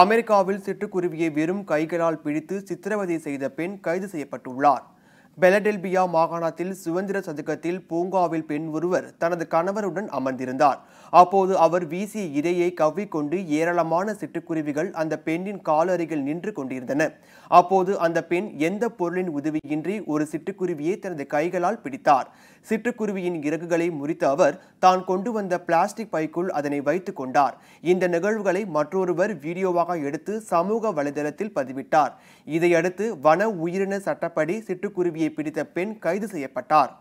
அமெரிக்காவில் சிட்டுக்குருவியை வெறும் கைகளால் பிடித்து சித்திரவதை செய்த பெண் கைது செய்யப்பட்டுள்ளார் பெலடெல்பியா மாகாணத்தில் சுதந்திர சதுக்கத்தில் பூங்காவில் பெண் ஒருவர் தனது கணவருடன் அமர்ந்திருந்தார் அப்போது அவர் வீசிய இரையை கவ்விக்கொண்டு ஏராளமான சிட்டுக்குருவிகள் அந்த பெண்ணின் கால அருகில் நின்று கொண்டிருந்தன அப்போது அந்த பெண் எந்த பொருளின் உதவியின்றி ஒரு சிட்டுக்குருவியை தனது கைகளால் பிடித்தார் சிட்டுக்குருவியின் இறகுகளை முறித்த அவர் தான் கொண்டு வந்த பிளாஸ்டிக் பைக்குள் அதனை வைத்துக் கொண்டார் இந்த நிகழ்வுகளை மற்றொருவர் வீடியோவாக எடுத்து சமூக வலைதளத்தில் பதிவிட்டார் இதையடுத்து வன உயிரின சட்டப்படி சிட்டுக்குருவி பிடித்த பெண் கைது செய்யப்பட்டார்